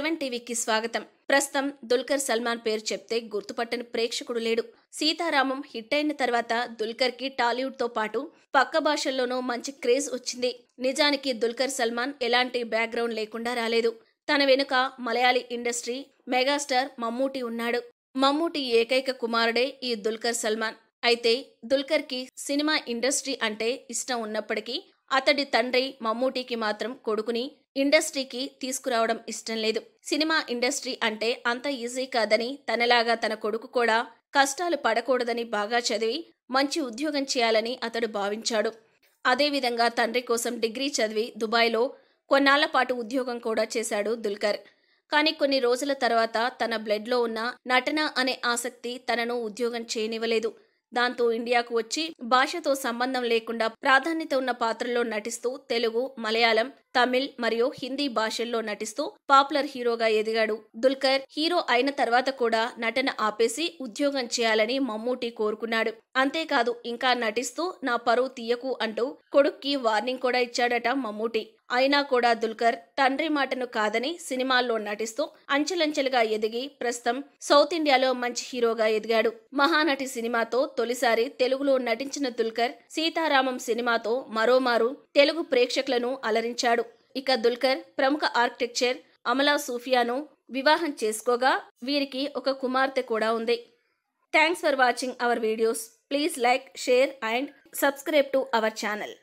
seven టీవీకి స్వాగతం ప్రస్తుతం దుల్కర్ సల్మాన్ పేరు చెప్తే గుర్తుపట్టని ప్రేక్షకుడు లేడు సీతారామం హిట్ అయిన తర్వాత దుల్కర్ కి టాలీవుడ్ తో పాటు పక్క భాషల్లోనూ మంచి క్రేజ్ వచ్చింది నిజానికి దుల్కర్ సల్మాన్ ఎలాంటి బ్యాక్గ్రౌండ్ లేకుండా రాలేదు తన వెనుక మలయాళీ ఇండస్ట్రీ మెగాస్టార్ మమ్మూటి ఉన్నాడు మమ్మూటి ఏకైక కుమారుడే ఈ దుల్కర్ సల్మాన్ అయితే దుల్కర్ కి సినిమా ఇండస్ట్రీ అంటే ఇష్టం ఉన్నప్పటికీ అతడి తండ్రి మమ్మూటికి మాత్రం కొడుకుని ఇండస్ట్రీకి తీసుకురావడం ఇష్టం లేదు సినిమా ఇండస్ట్రీ అంటే అంత ఈజీ కాదని తనలాగా తన కొడుకు కూడా కష్టాలు పడకూడదని బాగా చదివి మంచి ఉద్యోగం చేయాలని అతడు భావించాడు అదేవిధంగా తండ్రి కోసం డిగ్రీ చదివి దుబాయ్లో కొన్నాళ్ల పాటు ఉద్యోగం కూడా చేశాడు దుల్కర్ కానీ కొన్ని రోజుల తర్వాత తన బ్లడ్లో ఉన్న నటన అనే ఆసక్తి తనను ఉద్యోగం చేయనివ్వలేదు దాంతో ఇండియాకు వచ్చి భాషతో సంబంధం లేకుండా ప్రాధాన్యత ఉన్న పాత్రల్లో నటిస్తూ తెలుగు మలయాళం తమిళ్ మరియు హిందీ భాషల్లో నటిస్తూ పాపులర్ హీరోగా ఎదిగాడు దుల్కర్ హీరో అయిన తర్వాత కూడా నటన ఆపేసి ఉద్యోగం చేయాలని మమ్మూటి కోరుకున్నాడు అంతేకాదు ఇంకా నటిస్తూ నా పరువు తీయకు అంటూ కొడుక్కి వార్నింగ్ కూడా ఇచ్చాడట మమ్మూటి అయినా కూడా దుల్కర్ తండ్రి మాటను కాదని సినిమాల్లో నటిస్తూ అంచెలంచెలుగా ఎదిగి ప్రస్తుతం సౌత్ ఇండియాలో మంచి హీరోగా ఎదిగాడు మహానటి సినిమాతో తొలిసారి తెలుగులో నటించిన దుల్కర్ సీతారామం సినిమాతో మరోమారు తెలుగు ప్రేక్షకులను అలరించాడు ఇక దుల్కర్ ప్రముఖ ఆర్కిటెక్చర్ అమలా సూఫియాను వివాహం చేసుకోగా వీరికి ఒక కుమార్తె కూడా ఉంది thanks for watching our videos please like share and subscribe to our channel